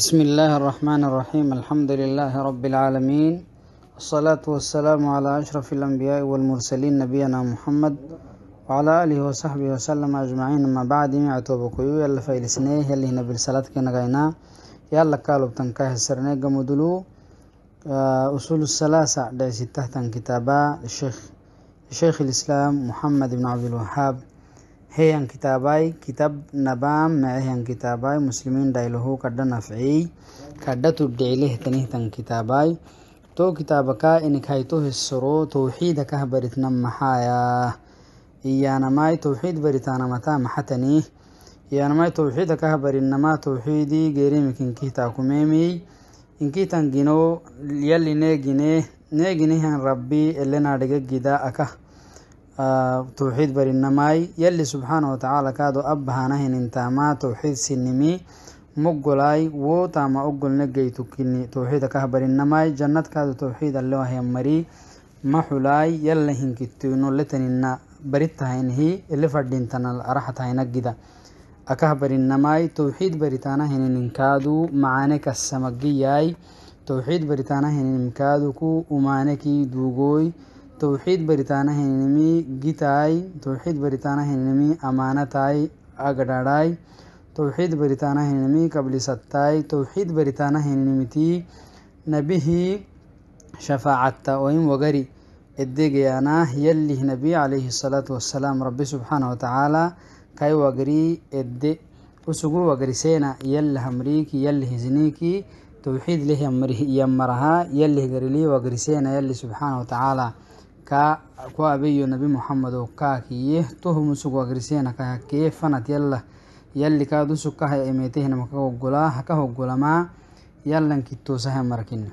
بسم الله الرحمن الرحيم الحمد لله رب العالمين الصلاة والسلام على أشرف الأنبياء والمرسلين نبينا محمد وعلى آله وصحبه وسلم أجمعين أما بعد ميعتو يو يلا سنيه يلا هنا بالصلاة كنا غينا يلا كالو بتنكاه السرنة قمدلو آه، أصول السلاسة دايسي تحت كتابا الشيخ الشيخ الإسلام محمد بن عبد الوهاب هيان كتاباي كتاب نبام مع هيان كتاباي مسلمين دايلهو كدا نفعي كدا تدعي له تنهتن كتاباي تو كتابك إنك هيتوه السرو توحيدك هبرتنا محايا إيانا ماي توحيد بريتانا متى محتني إيانا ماي توحيدك هبر إنما توحيدي غيري مكين كيتاكو ميمي إن كيتان جينو يلي نيجيني نيجيني هن ربي اللي نادقك جدا أكه توحيد برنماي يلي سبحانه وتعالى كادو أبهانه ننتاما توحيد سنمي مقلاي وو تاما أقل نجي تكني توحيد كهبر النماي جنة كادو توحيد اللي وهي مري محولاي يلي هنكتونو لتنين بريتها هي اللي فردين تنا أرحتها نجدا أكهبر النماي توحيد بريتانا هنين انكادو معانك السمقياي توحيد بريتانا هنين كادو كو أمانكي دوغوي توحيد بريتانا هنمي جيتاي توحيد بريتانا هنمي أمانتاي أغداداي توحيد بريتانا هنمي قبل ستاي توحيد بريتانا هنمتي نبيه شفاعتا وإن وغري إدقيانا يلي نبي عليه الصلاة والسلام ربي سبحانه وتعالى کای وغري إد أسقو وغري سينا يلي همريكي يلي هزنيكي توحيد له يمرها يلي غري لي وگری سینا يلي سبحانه وتعالى ka ku abeyo nabi muhammedo kakiye tohumu sugu agrisena kahakeye fanat yalla yalli kaadu sukahaya imetehna maka hoggolaa haka hoggolamaa yallan kittoosaha markina